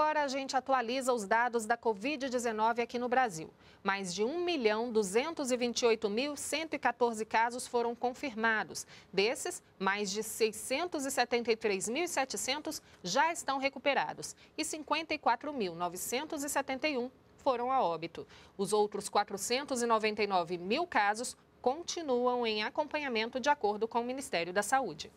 agora a gente atualiza os dados da Covid-19 aqui no Brasil. Mais de 1.228.114 casos foram confirmados. Desses, mais de 673.700 já estão recuperados e 54.971 foram a óbito. Os outros 499 mil casos continuam em acompanhamento de acordo com o Ministério da Saúde.